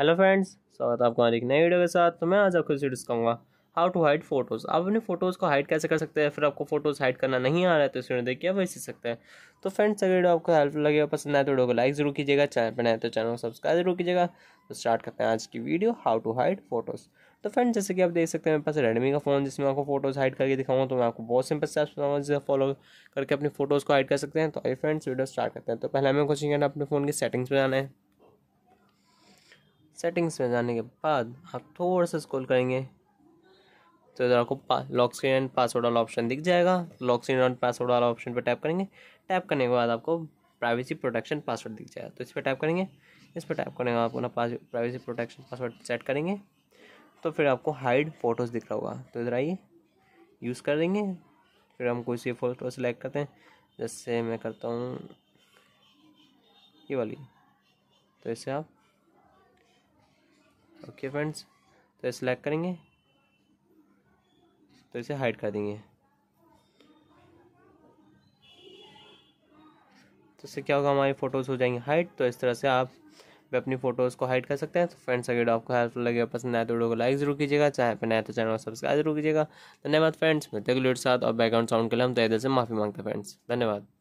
hello friends स्वागत है आपको हमारी एक नई वीडियो के साथ तो मैं आज आपको इसे डिस्काउंगा हाउ टू हाइड फोटोज़ आप अपने फोटोज़ को हाइड कैसे कर सकते हैं फिर आपको फोटोज़ हाइड करना नहीं आ रहा है तो इस वीडियो देखिए आप वैसे सकते हैं तो फ्रेंड्स अगर वीडियो आपको हेल्पफुल लगेगा पसंद आए तो वीडियो को लाइक जरूर कीजिएगा चैनल पर नए तो चैनल को सब्सक्राइब जरूर कीजिएगा तो स्टार्ट करते हैं आज की video how to hide photos तो फ्रेंड्स जैसे कि आप देख सकते हैं मेरे पास रेडमी का फ़ोन जिसमें आपको फोटोज़ हाइड करके दिखाऊंगा तो मैं आपको बहुत सिंपल स्टेप्स बताऊंगा जिससे फॉलो करके अपनी फोटोज़ को हाइड कर सकते हैं तो आई फ्रेंड्स वीडियो स्टार्ट करते हैं तो पहले हमें कुछ करना अपने फ़ोन की सेटिंग्स में जाना है सेटिंग्स में जाने के बाद आप थोड़ा सा स्क्रॉल करेंगे तो इधर आपको लॉक स्क्रीन एंड पासवर्ड वाला ऑप्शन दिख जाएगा लॉक स्क्रीन एंड पासवर्ड वाला ऑप्शन पर टैप करेंगे टैप करने के बाद आपको प्राइवेसी प्रोटेक्शन पासवर्ड दिख जाएगा तो इस पर टैप करेंगे इस पर टैप करने के बाद आप अपना प्राइवेसी प्रोटेक्शन पासवर्ड सेट करेंगे तो फिर आपको हाइड फोटोज़ दिख रहा होगा तो इधर आइए यूज़ कर देंगे फिर हम कोई सी फोटो सेलेक्ट करते हैं जैसे मैं करता हूँ ये वाली तो इससे आप ओके फ्रेंड्स तो सिलेक्ट करेंगे तो इसे हाइड कर देंगे तो इससे क्या होगा हमारी फ़ोटोज़ हो जाएंगी हाइड तो इस तरह से आप भी अपनी फ़ोटोज़ को हाइड कर सकते हैं तो फ्रेंड्स अगर आपको हेल्पफुल लगे पसंद आए तो वीडियो को लाइक जरूर कीजिएगा चाहे पर नया तो चैनल को सब्सक्राइब जरूर कीजिएगा धन्यवाद फ्रेंड्स मिलते हैं साथ और बैकग्राउंड साउंड के लिए हम तो इधर से माफ़ी मांगते हैं फ्रेंड्स धन्यवाद